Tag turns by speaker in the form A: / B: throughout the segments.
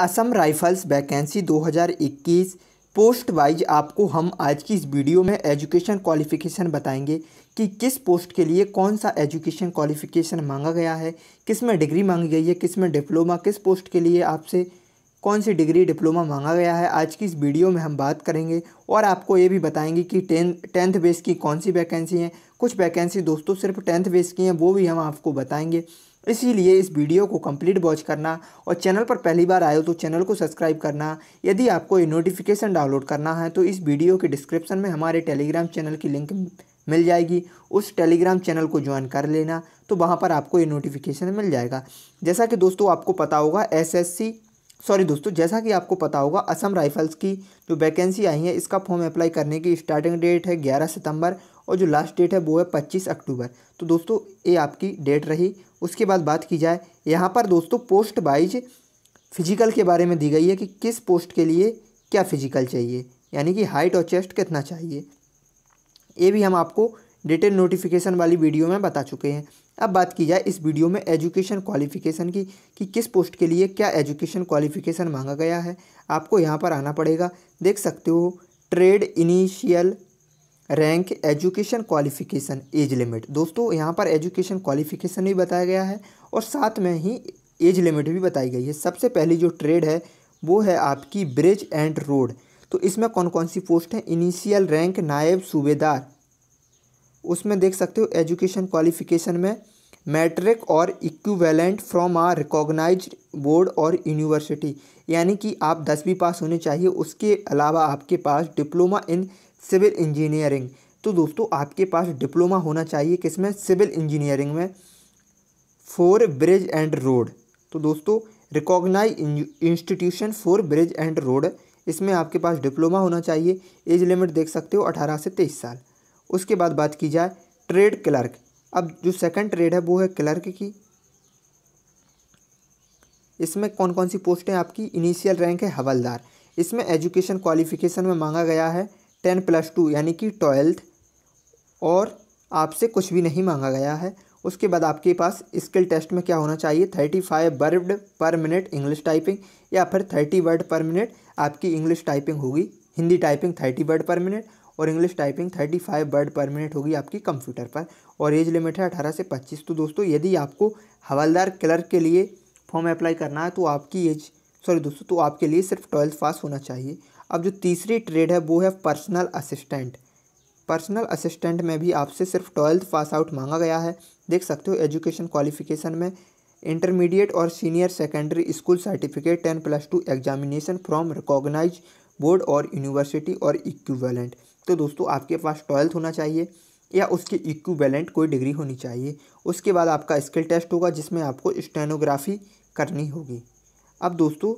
A: Assam rifles vacancy 2021 post wise आपको हम आज की इस वीडियो में एजुकेशन क्वालिफ़िकेशन बताएंगे कि किस पोस्ट के लिए कौन सा एजुकेशन क्वालिफ़िकेशन मांगा गया है किस में डिग्री मांगी गई है किस में डिप्लोमा किस पोस्ट के लिए आपसे कौन सी डिग्री डिप्लोमा मांगा गया है आज की इस वीडियो में हम बात करेंगे और आपको ये भी बताएंगे कि टेंथ टेंथ बेस की कौन सी वैकेंसी हैं कुछ वैकेंसी दोस्तों सिर्फ टेंथ बेस की हैं वो भी हम आपको बताएंगे इसीलिए इस वीडियो को कंप्लीट वॉच करना और चैनल पर पहली बार आए हो तो चैनल को सब्सक्राइब करना यदि आपको ये नोटिफिकेशन डाउनलोड करना है तो इस वीडियो के डिस्क्रिप्शन में हमारे टेलीग्राम चैनल की लिंक मिल जाएगी उस टेलीग्राम चैनल को ज्वाइन कर लेना तो वहाँ पर आपको ये नोटिफिकेशन मिल जाएगा जैसा कि दोस्तों आपको पता होगा एस सॉरी दोस्तों जैसा कि आपको पता होगा असम राइफल्स की जो वैकेंसी आई है इसका फॉर्म अप्लाई करने की स्टार्टिंग डेट है ग्यारह सितंबर और जो लास्ट डेट है वो है पच्चीस अक्टूबर तो दोस्तों ये आपकी डेट रही उसके बाद बात की जाए यहाँ पर दोस्तों पोस्ट वाइज फिजिकल के बारे में दी गई है कि किस पोस्ट के लिए क्या फिजिकल चाहिए यानी कि हाइट और चेस्ट कितना चाहिए ये भी हम आपको डिटेल नोटिफिकेशन वाली वीडियो में बता चुके हैं अब बात की जाए इस वीडियो में एजुकेशन क्वालिफिकेशन की कि किस पोस्ट के लिए क्या एजुकेशन क्वालिफिकेशन मांगा गया है आपको यहाँ पर आना पड़ेगा देख सकते हो trade initial rank education qualification age limit दोस्तों यहाँ पर एजुकेशन क्वालिफिकेशन भी बताया गया है और साथ में ही एज लिमिट भी बताई गई है सबसे पहली जो ट्रेड है वो है आपकी ब्रिज एंड रोड तो इसमें कौन कौन सी पोस्ट है इनिशियल रैंक नायब सूबेदार उसमें देख सकते हो एजुकेशन क्वालिफिकेशन में मैट्रिक और equivalent from a recognise board और यूनिवर्सिटी यानी कि आप दसवीं पास होने चाहिए उसके अलावा आपके पास डिप्लोमा इन सिविल इंजीनियरिंग तो दोस्तों आपके पास डिप्लोमा होना चाहिए किसमें सिविल इंजीनियरिंग में फॉर ब्रिज एंड रोड तो दोस्तों recognise institution for bridge and road इसमें आपके पास डिप्लोमा होना चाहिए एज लिमिट देख सकते हो अठारह से तेईस साल उसके बाद बात की जाए ट्रेड क्लर्क अब जो सेकंड ट्रेड है वो है क्लर्क की इसमें कौन कौन सी पोस्टें आपकी इनिशियल रैंक है हवलदार इसमें एजुकेशन क्वालिफिकेशन में मांगा गया है टेन प्लस टू यानी कि ट्वेल्थ और आपसे कुछ भी नहीं मांगा गया है उसके बाद आपके पास स्किल टेस्ट में क्या होना चाहिए thirty five word per minute English typing या फिर थर्टी वर्ड पर मिनट आपकी इंग्लिश टाइपिंग होगी Hindi typing thirty word per minute और English typing thirty five word per minute होगी आपकी कंप्यूटर पर और एज लिमिट है अठारह से पच्चीस तो दोस्तों यदि आपको हवलदार क्लर्क के लिए फॉर्म अप्लाई करना है तो आपकी एज सॉरी दोस्तों तो आपके लिए सिर्फ ट्वेल्थ पास होना चाहिए अब जो तीसरी ट्रेड है वो है पर्सनल असिस्टेंट पर्सनल असिस्टेंट में भी आपसे सिर्फ ट्वेल्थ पास आउट मांगा गया है देख सकते हो एजुकेशन क्वालिफिकेशन में इंटरमीडिएट और senior secondary school certificate ten plus two examination from recognise board और यूनिवर्सिटी और इक्विवेलेंट तो दोस्तों आपके पास ट्वेल्थ होना चाहिए या उसकी इक्विवेलेंट कोई डिग्री होनी चाहिए उसके बाद आपका स्किल टेस्ट होगा जिसमें आपको स्टेनोग्राफी करनी होगी अब दोस्तों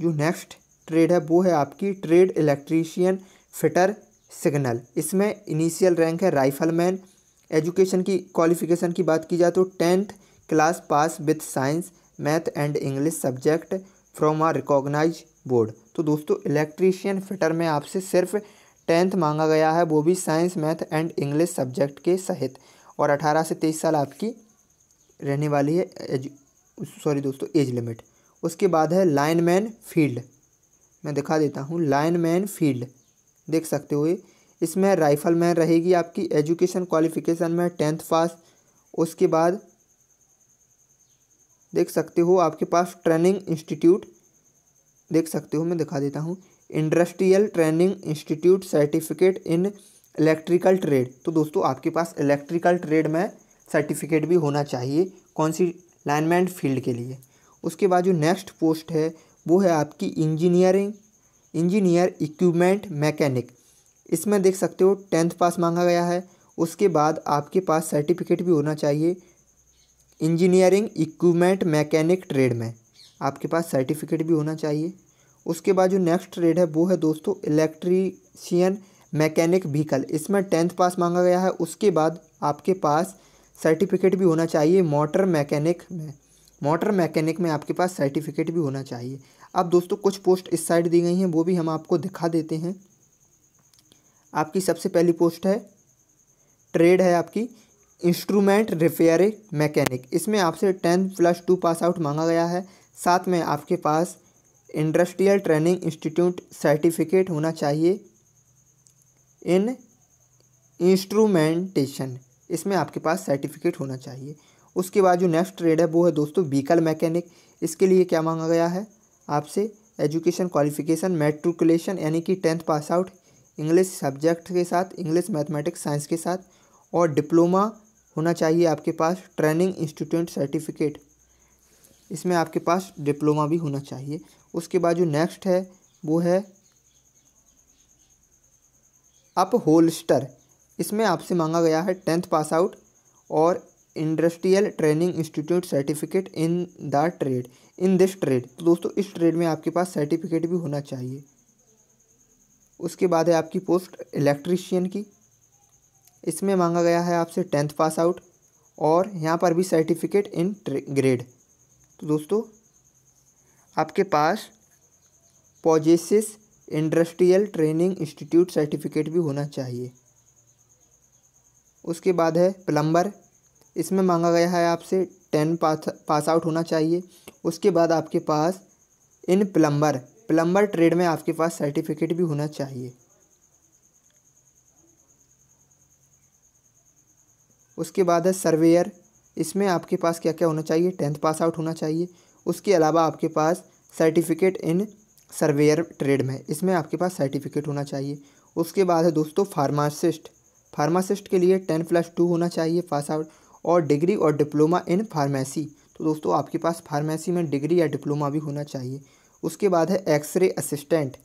A: जो नेक्स्ट ट्रेड है वो है आपकी ट्रेड इलेक्ट्रीशियन फिटर सिग्नल इसमें इनिशियल रैंक है राइफलमैन एजुकेशन की क्वालिफिकेशन की बात की जाए तो tenth class pass with science math and English subject from a recognise board तो दोस्तों इलेक्ट्रीशियन फिटर में आपसे सिर्फ टेंथ मांगा गया है वो भी science math and English subject के सहित और अठारह से तेईस साल आपकी रहने वाली है सॉरी दोस्तों एज लिमिट उसके बाद है लाइनमैन फील्ड मैं दिखा देता हूँ लाइन मैन फील्ड देख सकते हो इसमें राइफल मैन रहेगी आपकी एजुकेशन क्वालिफिकेशन में टेंथ पास उसके बाद देख सकते हो आपके पास ट्रेनिंग इंस्टीट्यूट देख सकते हो मैं दिखा देता हूँ industrial training institute certificate in electrical trade तो दोस्तों आपके पास इलेक्ट्रिकल ट्रेड में सर्टिफिकेट भी होना चाहिए कौन सी लाइनमैन फील्ड के लिए उसके बाद जो नेक्स्ट पोस्ट है वो है आपकी इंजीनियरिंग इंजीनियर इक्विपमेंट मैकेनिक इसमें देख सकते हो टेंथ पास मांगा गया है उसके बाद आपके पास सर्टिफिकेट भी होना चाहिए इंजीनियरिंग इक्विपमेंट मैकेनिक ट्रेड में आपके पास सर्टिफिकेट भी होना चाहिए उसके बाद जो नेक्स्ट ट्रेड है वो है दोस्तों इलेक्ट्रीशियन मैकेनिक व्हीकल इसमें टेंथ पास मांगा गया है उसके बाद आपके पास सर्टिफिकेट भी होना चाहिए मोटर मैकेनिक में मोटर मैकेनिक में आपके पास सर्टिफिकेट भी होना चाहिए अब दोस्तों कुछ पोस्ट इस साइड दी गई हैं वो भी हम आपको दिखा देते हैं आपकी सबसे पहली पोस्ट है ट्रेड है आपकी इंस्ट्रूमेंट रिपेयर मैकेनिक इसमें आपसे ten plus two pass out मांगा गया है साथ में आपके पास इंडस्ट्रियल ट्रेनिंग इंस्टीट्यूट सर्टिफिकेट होना चाहिए इन इंस्ट्रूमेंटेशन इसमें आपके पास सर्टिफिकेट होना चाहिए उसके बाद जो नेक्स्ट ट्रेड है वो है दोस्तों व्हीकल मैकेनिक इसके लिए क्या मांगा गया है आपसे एजुकेशन क्वालिफिकेशन मेट्रिकुलेशन यानी कि tenth pass out English subject के साथ इंग्लिश मैथमेटिक्स साइंस के साथ और डिप्लोमा होना चाहिए आपके पास ट्रेनिंग इंस्टीट्यूट सर्टिफिकेट इसमें आपके पास डिप्लोमा भी होना चाहिए उसके बाद जो नेक्स्ट है वो है अप होलस्टर इसमें आपसे मांगा गया है टेंथ पास आउट और industrial training institute certificate in the trade in this trade तो दोस्तों इस ट्रेड में आपके पास सर्टिफिकेट भी होना चाहिए उसके बाद है आपकी पोस्ट इलेक्ट्रिशियन की इसमें मांगा गया है आपसे टेंथ पास आउट और यहाँ पर भी सर्टिफिकेट इन ग्रेड तो दोस्तों आपके पास possesses industrial training institute certificate भी होना चाहिए उसके बाद है प्लम्बर इसमें मांगा गया है आपसे टेन पास पास आउट होना चाहिए उसके बाद आपके पास इन प्लम्बर प्लम्बर ट्रेड में आपके पास सर्टिफिकेट भी होना चाहिए उसके बाद है सर्वेयर इसमें आपके पास क्या क्या होना चाहिए टेंथ पास आउट होना चाहिए उसके अलावा आपके पास सर्टिफिकेट इन सर्वेयर ट्रेड में इसमें आपके पास सर्टिफिकेट होना चाहिए उसके बाद है दोस्तों फार्मासिस्ट फार्मासिस्ट के लिए टेन प्लस टू होना चाहिए पास आउट और डिग्री और डिप्लोमा इन फार्मेसी तो दोस्तों आपके पास फार्मेसी में डिग्री या डिप्लोमा भी होना चाहिए उसके बाद है एक्सरे असिस्टेंट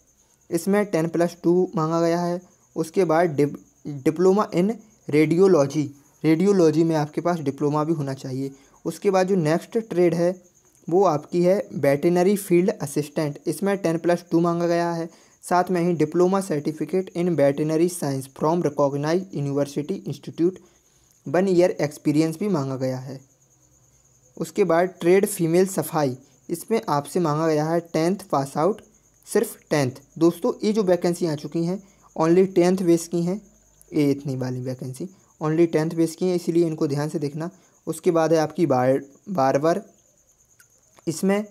A: इसमें टेन प्लस टू मांगा गया है उसके बाद dip, diploma in radiology radiology में आपके पास डिप्लोमा भी होना चाहिए उसके बाद जो नेक्स्ट ट्रेड है वो आपकी है वेटनरी फील्ड असिस्टेंट इसमें टेन प्लस टू मांगा गया है साथ में ही diploma certificate in veterinary science from recognise university institute one year experience भी मांगा गया है उसके बाद ट्रेड फीमेल सफाई इसमें आपसे मांगा गया है टेंथ पास आउट सिर्फ टेंथ दोस्तों ये जो वैकेंसी आ चुकी हैं ओनली टेंथ बेस की हैं ये इतनी वाली वैकेंसी ओनली टेंथ बेस की हैं इसीलिए इनको ध्यान से देखना उसके बाद है आपकी बार बार बार इसमें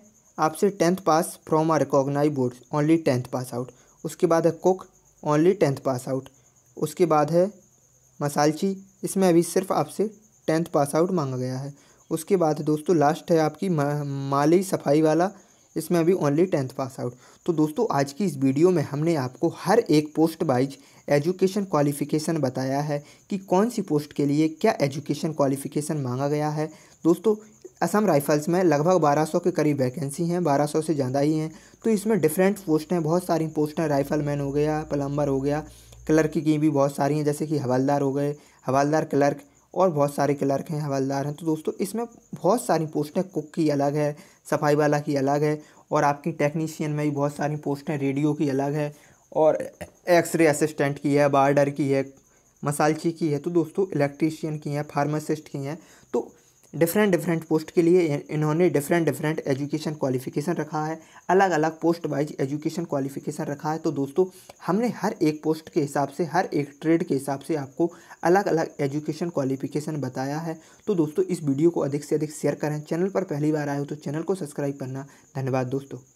A: आपसे tenth pass from a recognise board only tenth pass out उसके बाद है cook only tenth pass out उसके बाद है मसालची इसमें अभी सिर्फ आपसे टेंथ पास आउट मांगा गया है उसके बाद दोस्तों लास्ट है आपकी माली सफाई वाला इसमें अभी ओनली टेंथ पास आउट तो दोस्तों आज की इस वीडियो में हमने आपको हर एक पोस्ट वाइज एजुकेशन क्वालिफ़िकेशन बताया है कि कौन सी पोस्ट के लिए क्या एजुकेशन क्वालिफ़िकेशन मांगा गया है दोस्तों असम राइफल्स में लगभग 1200 के करीब वैकेंसी हैं 1200 से ज़्यादा ही हैं तो इसमें डिफरेंट पोस्ट हैं बहुत सारी पोस्ट हैं राइफल मैन हो गया प्लम्बर हो गया क्लर्क की भी बहुत सारी हैं जैसे कि हवलदार हो गए हवालदार क्लर्क और बहुत सारे क्लर्क हैं हवालदार हैं तो दोस्तों इसमें बहुत सारी पोस्टें कुक की अलग है सफाई वाला की अलग है और आपकी टेक्नीशियन में भी बहुत सारी पोस्टें रेडियो की अलग है और एक्सरे असिस्टेंट की है बार्डर की है मसालची की है तो दोस्तों इलेक्ट्रीशियन की हैं फार्मासिस्ट की हैं तो डिफरेंट डिफरेंट पोस्ट के लिए इन्होंने डिफरेंट डिफरेंट एजुकेशन क्वालिफिकेशन रखा है अलग अलग पोस्ट वाइज एजुकेशन क्वालिफिकेशन रखा है तो दोस्तों हमने हर एक पोस्ट के हिसाब से हर एक ट्रेड के हिसाब से आपको अलग अलग एजुकेशन क्वालिफिकेशन बताया है तो दोस्तों इस वीडियो को अधिक से अधिक शेयर करें चैनल पर पहली बार आए हो तो चैनल को सब्सक्राइब करना धन्यवाद दोस्तों